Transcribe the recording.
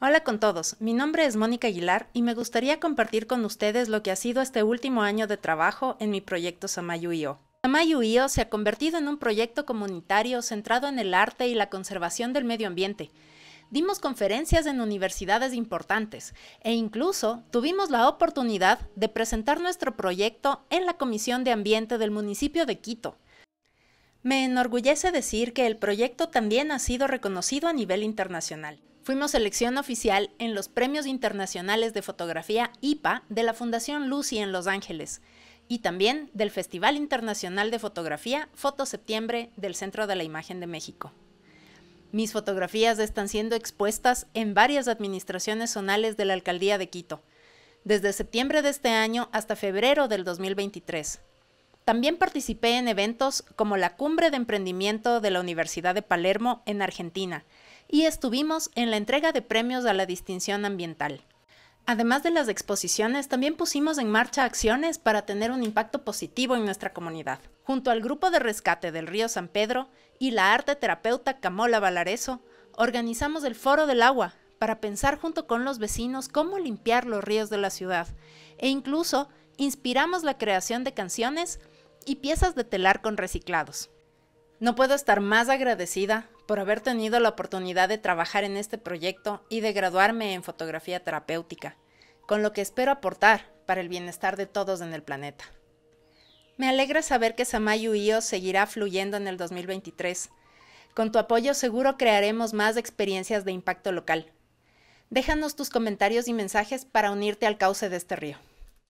Hola con todos, mi nombre es Mónica Aguilar y me gustaría compartir con ustedes lo que ha sido este último año de trabajo en mi proyecto Samayuyo. Samayuyo se ha convertido en un proyecto comunitario centrado en el arte y la conservación del medio ambiente. Dimos conferencias en universidades importantes e incluso tuvimos la oportunidad de presentar nuestro proyecto en la Comisión de Ambiente del municipio de Quito. Me enorgullece decir que el proyecto también ha sido reconocido a nivel internacional fuimos selección oficial en los Premios Internacionales de Fotografía IPA de la Fundación Lucy en Los Ángeles y también del Festival Internacional de Fotografía Foto Septiembre del Centro de la Imagen de México. Mis fotografías están siendo expuestas en varias administraciones zonales de la Alcaldía de Quito, desde septiembre de este año hasta febrero del 2023, también participé en eventos como la Cumbre de Emprendimiento de la Universidad de Palermo en Argentina y estuvimos en la entrega de premios a la distinción ambiental. Además de las exposiciones, también pusimos en marcha acciones para tener un impacto positivo en nuestra comunidad. Junto al Grupo de Rescate del Río San Pedro y la arte terapeuta Camola Valareso, organizamos el Foro del Agua para pensar junto con los vecinos cómo limpiar los ríos de la ciudad e incluso inspiramos la creación de canciones y piezas de telar con reciclados. No puedo estar más agradecida por haber tenido la oportunidad de trabajar en este proyecto y de graduarme en fotografía terapéutica, con lo que espero aportar para el bienestar de todos en el planeta. Me alegra saber que Samayu IO seguirá fluyendo en el 2023. Con tu apoyo seguro crearemos más experiencias de impacto local. Déjanos tus comentarios y mensajes para unirte al cauce de este río.